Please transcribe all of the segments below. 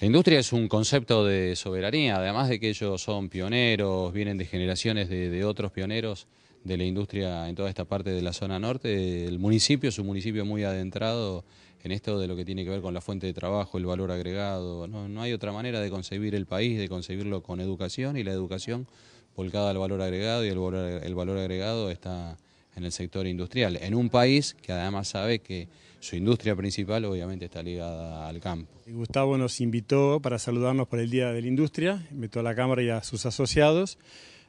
La industria es un concepto de soberanía, además de que ellos son pioneros, vienen de generaciones de, otros pioneros de la industria en toda esta parte de la zona norte. El municipio es un municipio muy adentrado en esto de lo que tiene que ver con la fuente de trabajo, el valor agregado. No, hay otra manera de concebir el país, de concebirlo con educación y la educación volcada al valor agregado y el valor agregado está en el sector industrial, en un país que además sabe que su industria principal obviamente está ligada al campo. Gustavo nos invitó para saludarnos por el Día de la Industria, invitó a la Cámara y a sus asociados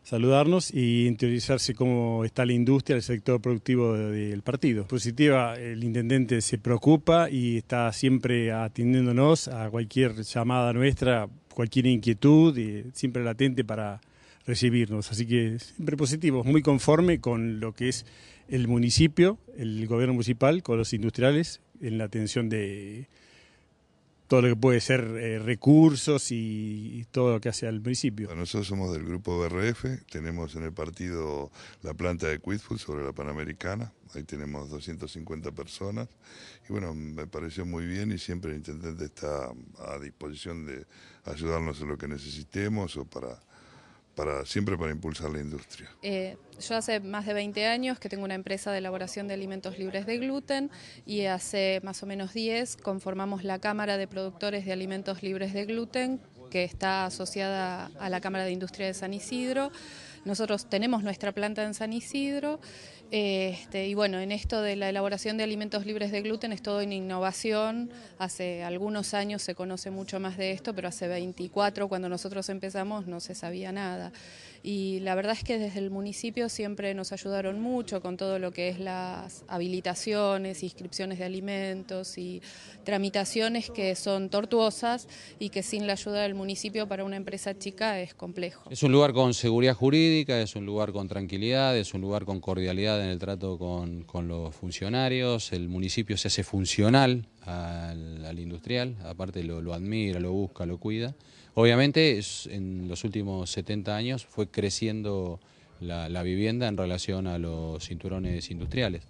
saludarnos y interiorizarse cómo está la industria, el sector productivo del partido. Positiva, el intendente se preocupa y está siempre atendiéndonos a cualquier llamada nuestra, cualquier inquietud, y eh, siempre latente para recibirnos. Así que siempre positivo, muy conforme con lo que es el municipio, el gobierno municipal, con los industriales, en la atención de todo lo que puede ser eh, recursos y, todo lo que hace al municipio. nosotros somos del grupo BRF, tenemos en el partido la planta de Quidful sobre la Panamericana, ahí tenemos 250 personas y bueno, me pareció muy bien y siempre el intendente está a disposición de ayudarnos en lo que necesitemos o para para siempre para impulsar la industria? Eh, yo hace más de 20 años que tengo una empresa de elaboración de alimentos libres de gluten y hace más o menos 10 conformamos la Cámara de Productores de Alimentos Libres de Gluten que está asociada a la Cámara de Industria de San Isidro. Nosotros tenemos nuestra planta en San Isidro este, y bueno, en esto de la elaboración de alimentos libres de gluten es todo en innovación. Hace algunos años se conoce mucho más de esto, pero hace 24 cuando nosotros empezamos no se sabía nada. Y la verdad es que desde el municipio siempre nos ayudaron mucho con todo lo que es las habilitaciones, inscripciones de alimentos y tramitaciones que son tortuosas y que sin la ayuda del municipio para una empresa chica es complejo. Es un lugar con seguridad jurídica es un lugar con tranquilidad, es un lugar con cordialidad en el trato con, los funcionarios, el municipio se hace funcional al, industrial, aparte lo, admira, lo busca, lo cuida. Obviamente en los últimos 70 años fue creciendo la vivienda en relación a los cinturones industriales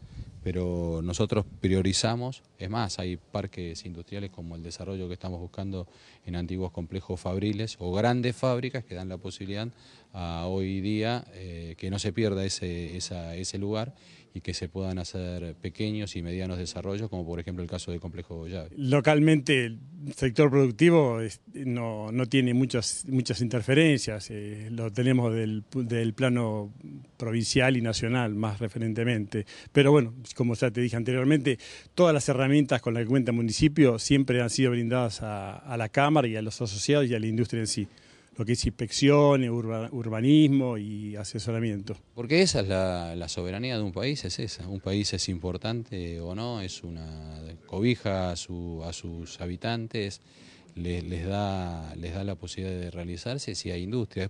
pero nosotros priorizamos, es más, hay parques industriales como el desarrollo que estamos buscando en antiguos complejos fabriles o grandes fábricas que dan la posibilidad a hoy día... Eh, que no se pierda ese, ese lugar y que se puedan hacer pequeños y medianos desarrollos, como por ejemplo el caso del complejo Llave. Localmente el sector productivo no, no tiene muchas, muchas interferencias, eh, lo tenemos del, del, plano provincial y nacional más referentemente. Pero bueno, como ya te dije anteriormente, todas las herramientas con las que cuenta el municipio siempre han sido brindadas a la Cámara y a los asociados y a la industria en sí lo que es inspección, urbanismo y asesoramiento. Porque esa es la, soberanía de un país, es esa. Un país es importante o no, es una cobija a, su, a sus habitantes, les, da, les da la posibilidad de realizarse si hay industria.